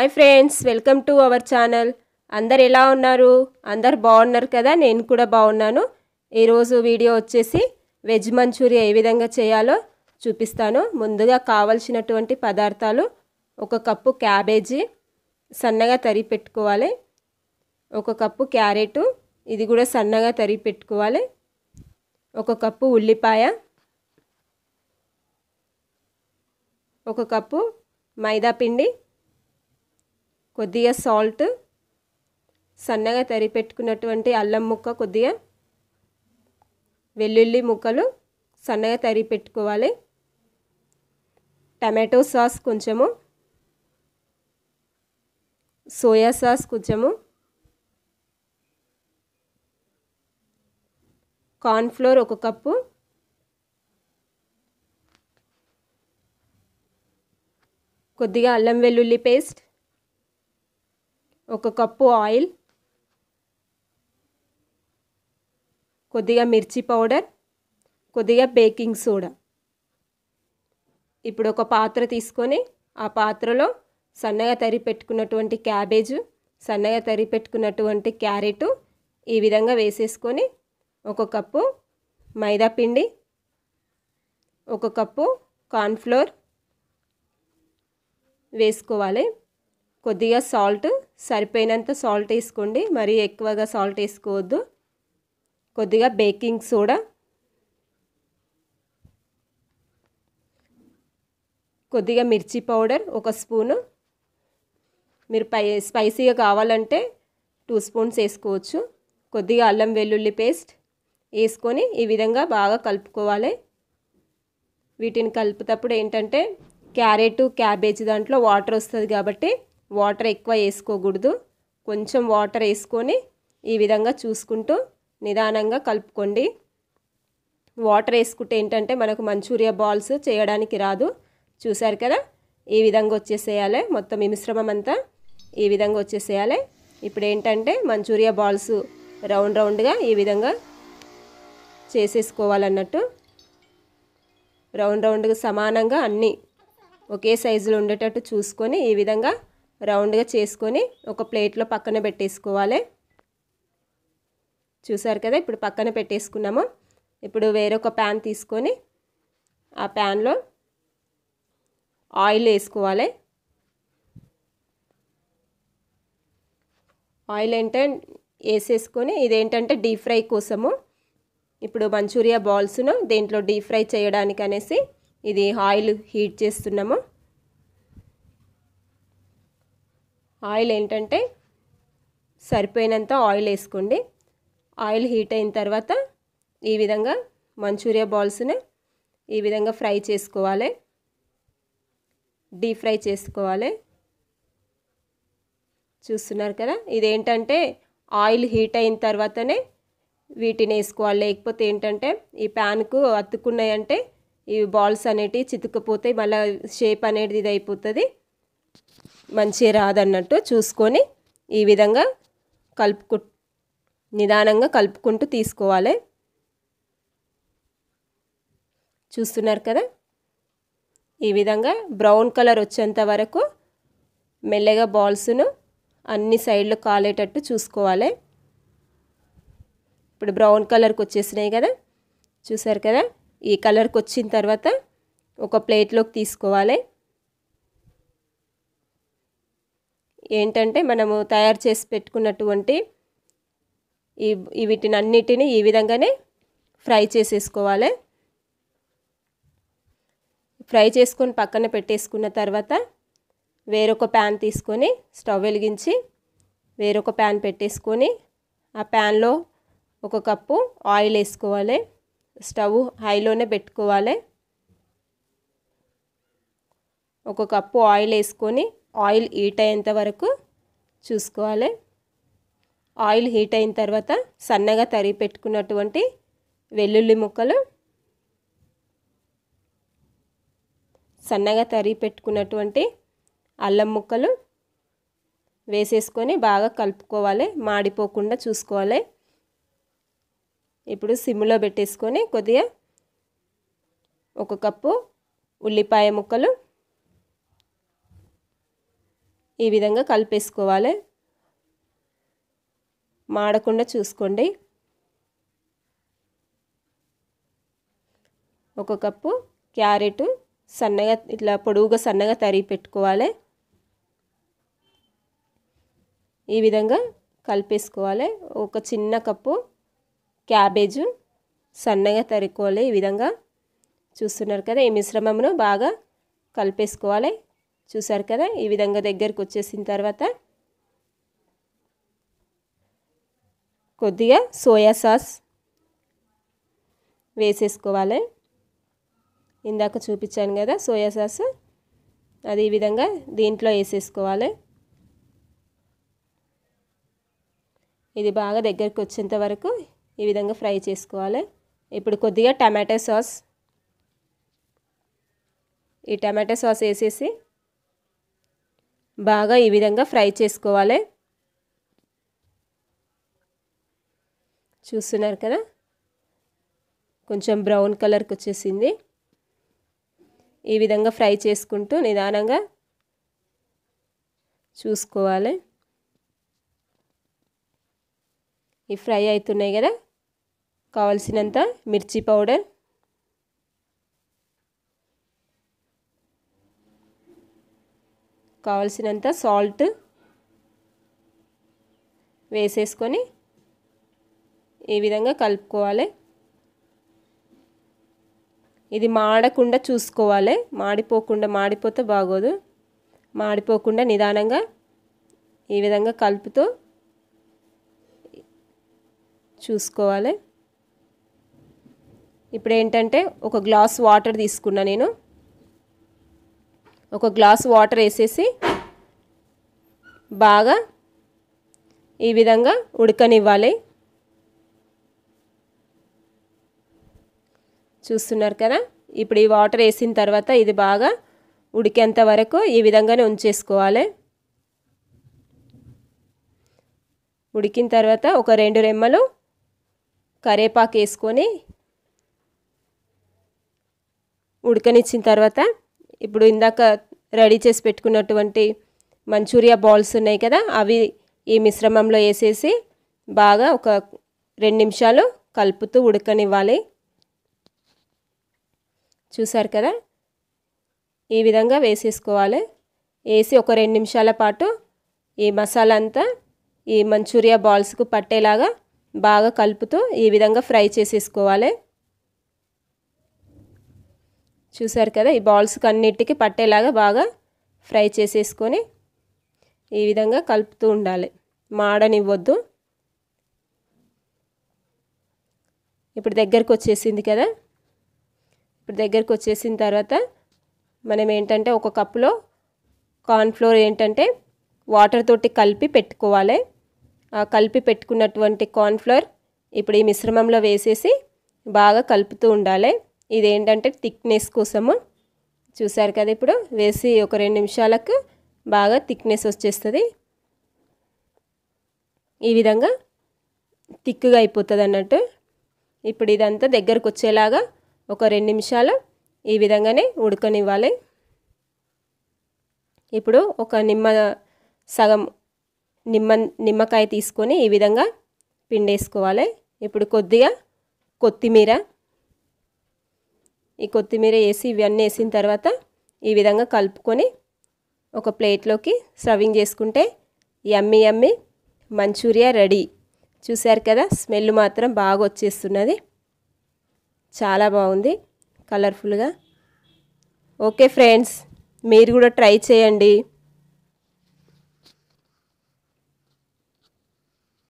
hi friends welcome to our channel అందరు ఎలా ఉన్నారు అందరు బాగున్నారు కదా నేను కూడా బాగున్నాను ఈరోజు వీడియో వచ్చేసి వెజ్ మంచూరియా ఏ విధంగా చేయాలో చూపిస్తాను ముందుగా కావలసినటువంటి పదార్థాలు ఒక కప్పు క్యాబేజీ సన్నగా తరిగి పెట్టుకోవాలి ఒక కప్పు క్యారెటు ఇది కూడా సన్నగా తరిగి పెట్టుకోవాలి ఒక కప్పు ఉల్లిపాయ ఒక కప్పు మైదా పిండి కొద్దిగా సాల్ట్ సన్నగా తరి పెట్టుకున్నటువంటి అల్లం ముక్క కొద్దిగా వెల్లుల్లి ముక్కలు సన్నగా తరిగి పెట్టుకోవాలి టమాటో సాస్ కొంచెము సోయా సాస్ కొంచెము కార్న్ఫ్లోర్ ఒక కప్పు కొద్దిగా అల్లం వెల్లుల్లి పేస్ట్ ఒక కప్పు ఆయిల్ కొద్దిగా మిర్చి పౌడర్ కొద్దిగా బేకింగ్ సోడా ఇప్పుడు ఒక పాత్ర తీసుకొని ఆ పాత్రలో సన్నగా తరి పెట్టుకున్నటువంటి క్యాబేజు సన్నగా తరి పెట్టుకున్నటువంటి క్యారెటు ఈ విధంగా వేసేసుకొని ఒక కప్పు మైదా పిండి ఒక కప్పు కార్న్ఫ్లోర్ వేసుకోవాలి కొద్దిగా సాల్ట్ సరిపోయినంత సాల్ట్ వేసుకోండి మరీ ఎక్కువగా సాల్ట్ వేసుకోవద్దు కొద్దిగా బేకింగ్ సోడా కొద్దిగా మిర్చి పౌడర్ ఒక స్పూను మీరు పై స్పైసీగా కావాలంటే టూ స్పూన్స్ వేసుకోవచ్చు కొద్దిగా అల్లం వెల్లుల్లి పేస్ట్ వేసుకొని ఈ విధంగా బాగా కలుపుకోవాలి వీటిని కలుపుతప్పుడు ఏంటంటే క్యారెట్ క్యాబేజ్ దాంట్లో వాటర్ వస్తుంది కాబట్టి వాటర్ ఎక్కువ వేసుకోకూడదు కొంచెం వాటర్ వేసుకొని ఈ విధంగా చూసుకుంటూ నిదానంగా కలుపుకోండి వాటర్ వేసుకుంటే ఏంటంటే మనకు మంచూరియా బాల్స్ చేయడానికి రాదు చూసారు కదా ఈ విధంగా వచ్చేసేయాలి మొత్తం ఈ మిశ్రమం అంతా ఈ విధంగా వచ్చేసేయాలి ఇప్పుడు ఏంటంటే మంచూరియా బాల్స్ రౌండ్ రౌండ్గా ఈ విధంగా చేసేసుకోవాలన్నట్టు రౌండ్ రౌండ్గా సమానంగా అన్నీ ఒకే సైజులో ఉండేటట్టు చూసుకొని ఈ విధంగా రౌండ్గా చేసుకొని ఒక ప్లేట్లో పక్కన పెట్టేసుకోవాలి చూసారు కదా ఇప్పుడు పక్కన పెట్టేసుకున్నాము ఇప్పుడు వేరొక ప్యాన్ తీసుకొని ఆ ప్యాన్లో ఆయిల్ వేసుకోవాలి ఆయిల్ అంటే వేసేసుకొని ఇదేంటంటే డీప్ ఫ్రై కోసము ఇప్పుడు మంచూరియా బాల్స్ను దీంట్లో డీప్ ఫ్రై చేయడానికి అనేసి ఇది ఆయిల్ హీట్ చేస్తున్నాము ఆయిల్ ఏంటంటే సరిపోయినంత ఆయిల్ వేసుకోండి ఆయిల్ హీట్ అయిన తర్వాత ఈ విధంగా మంచూరియా బాల్స్ని ఈ విధంగా ఫ్రై చేసుకోవాలి డీప్ ఫ్రై చేసుకోవాలి చూస్తున్నారు కదా ఇదేంటంటే ఆయిల్ హీట్ అయిన తర్వాతనే వీటిని వేసుకోవాలి లేకపోతే ఏంటంటే ఈ ప్యాన్కు అతుక్కున్నాయంటే ఈ బాల్స్ అనేటివి చితుక్కుపోతాయి మళ్ళీ షేప్ అనేది ఇది అయిపోతుంది మంచి రాదన్నట్టు చూసుకొని ఈ విధంగా కలుపుకు నిదానంగా కలుపుకుంటూ తీసుకోవాలి చూస్తున్నారు కదా ఈ విధంగా బ్రౌన్ కలర్ వచ్చేంత వరకు మెల్లగా బాల్స్ను అన్ని సైడ్లు కాలేటట్టు చూసుకోవాలి ఇప్పుడు బ్రౌన్ కలర్కి వచ్చేసినాయి కదా చూసారు కదా ఈ కలర్కి వచ్చిన తర్వాత ఒక ప్లేట్లోకి తీసుకోవాలి ఏంటంటే మనము తయారు చేసి పెట్టుకున్నటువంటి ఈ వీటిని అన్నిటిని ఈ విధంగానే ఫ్రై చేసేసుకోవాలి ఫ్రై చేసుకొని పక్కన పెట్టేసుకున్న తర్వాత వేరొక ప్యాన్ తీసుకొని స్టవ్ వెలిగించి వేరొక ప్యాన్ పెట్టేసుకొని ఆ ప్యాన్లో ఒక కప్పు ఆయిల్ వేసుకోవాలి స్టవ్ హైలోనే పెట్టుకోవాలి ఒక కప్పు ఆయిల్ వేసుకొని ఆయిల్ హీట్ అయ్యేంత వరకు చూసుకోవాలి ఆయిల్ హీట్ అయిన తర్వాత సన్నగా తరిగి పెట్టుకున్నటువంటి వెల్లుల్లి ముక్కలు సన్నగా తరిగి పెట్టుకున్నటువంటి అల్లం ముక్కలు వేసేసుకొని బాగా కలుపుకోవాలి మాడిపోకుండా చూసుకోవాలి ఇప్పుడు సిమ్లో పెట్టేసుకొని కొద్దిగా ఒక కప్పు ఉల్లిపాయ ముక్కలు ఈ విధంగా కలిపేసుకోవాలి మాడకుండా చూసుకోండి ఒక కప్పు క్యారెట్ సన్నగా ఇట్లా పొడువుగా సన్నగా తరిగి పెట్టుకోవాలి ఈ విధంగా కలిపేసుకోవాలి ఒక చిన్న కప్పు క్యాబేజు సన్నగా తరుక్కోవాలి ఈ విధంగా చూస్తున్నారు కదా ఈ మిశ్రమమును బాగా కలిపేసుకోవాలి చూసారు కదా ఈ విధంగా దగ్గరకు వచ్చేసిన తర్వాత కొద్దిగా సోయా సాస్ వేసేసుకోవాలి ఇందాక చూపించాను కదా సోయా సాస్ అది ఈ విధంగా దీంట్లో వేసేసుకోవాలి ఇది బాగా దగ్గరికి వచ్చేంత వరకు ఈ విధంగా ఫ్రై చేసుకోవాలి ఇప్పుడు కొద్దిగా టమాటా సాస్ ఈ టమాటా సాస్ వేసేసి బాగా ఈ విధంగా ఫ్రై చేసుకోవాలి చూస్తున్నారు కదా కొంచెం బ్రౌన్ కలర్కి వచ్చేసింది ఈ విధంగా ఫ్రై చేసుకుంటూ నిదానంగా చూసుకోవాలి ఈ ఫ్రై అవుతున్నాయి కదా కావలసినంత మిర్చి పౌడర్ కావలసినంత సాల్ట్ వేసేసుకొని ఈ విధంగా కలుపుకోవాలి ఇది మాడకుండా చూసుకోవాలి మాడిపోకుండా మాడిపోతే బాగోదు మాడిపోకుండా నిదానంగా ఈ విధంగా కలుపుతూ చూసుకోవాలి ఇప్పుడు ఏంటంటే ఒక గ్లాస్ వాటర్ తీసుకున్నా నేను ఒక గ్లాస్ వాటర్ వేసేసి బాగా ఈ విధంగా ఉడకనివ్వాలి చూస్తున్నారు కదా ఇప్పుడు ఈ వాటర్ వేసిన తర్వాత ఇది బాగా ఉడికేంత వరకు ఈ విధంగానే ఉంచేసుకోవాలి ఉడికిన తర్వాత ఒక రెండు రెమ్మలు కరేపాకు వేసుకొని ఉడకనిచ్చిన తర్వాత ఇప్పుడు ఇందాక రెడీ చేసి పెట్టుకున్నటువంటి మంచూరియా బాల్స్ ఉన్నాయి కదా అవి ఈ మిశ్రమంలో వేసేసి బాగా ఒక రెండు నిమిషాలు కలుపుతూ ఉడకనివ్వాలి చూసారు కదా ఈ విధంగా వేసేసుకోవాలి వేసి ఒక రెండు నిమిషాల పాటు ఈ మసాలా అంతా ఈ మంచూరియా బాల్స్కు పట్టేలాగా బాగా కలుపుతూ ఈ విధంగా ఫ్రై చేసేసుకోవాలి చూసారు కదా ఈ బాల్స్కి అన్నిటికీ పట్టేలాగా బాగా ఫ్రై చేసేసుకొని ఈ విధంగా కలుపుతూ ఉండాలి మాడనివ్వద్దు ఇప్పుడు దగ్గరకు వచ్చేసింది కదా ఇప్పుడు దగ్గరకు వచ్చేసిన తర్వాత మనం ఏంటంటే ఒక కప్పులో కార్న్ఫ్లోర్ ఏంటంటే వాటర్ తోటి కలిపి పెట్టుకోవాలి ఆ కలిపి పెట్టుకున్నటువంటి కార్న్ఫ్లోర్ ఇప్పుడు ఈ మిశ్రమంలో వేసేసి బాగా కలుపుతూ ఉండాలి ఇదేంటంటే థిక్నెస్ కోసము చూసారు కదా ఇప్పుడు వేసి ఒక రెండు నిమిషాలకు బాగా థిక్నెస్ వచ్చేస్తుంది ఈ విధంగా థిక్గా అయిపోతుంది అన్నట్టు ఇప్పుడు ఇదంతా దగ్గరకు వచ్చేలాగా ఒక రెండు నిమిషాలు ఈ విధంగానే ఉడకనివ్వాలి ఇప్పుడు ఒక నిమ్మ సగం నిమ్మ నిమ్మకాయ తీసుకొని ఈ విధంగా పిండేసుకోవాలి ఇప్పుడు కొద్దిగా కొత్తిమీర ఈ కొత్తిమీర వేసి ఇవన్నీ వేసిన తర్వాత ఈ విధంగా కలుపుకొని ఒక ప్లేట్లోకి సర్వింగ్ చేసుకుంటే యమ్మి యమ్మి మంచూరియా రెడీ చూశారు కదా స్మెల్ మాత్రం బాగా వచ్చేస్తున్నది చాలా బాగుంది కలర్ఫుల్గా ఓకే ఫ్రెండ్స్ మీరు కూడా ట్రై చేయండి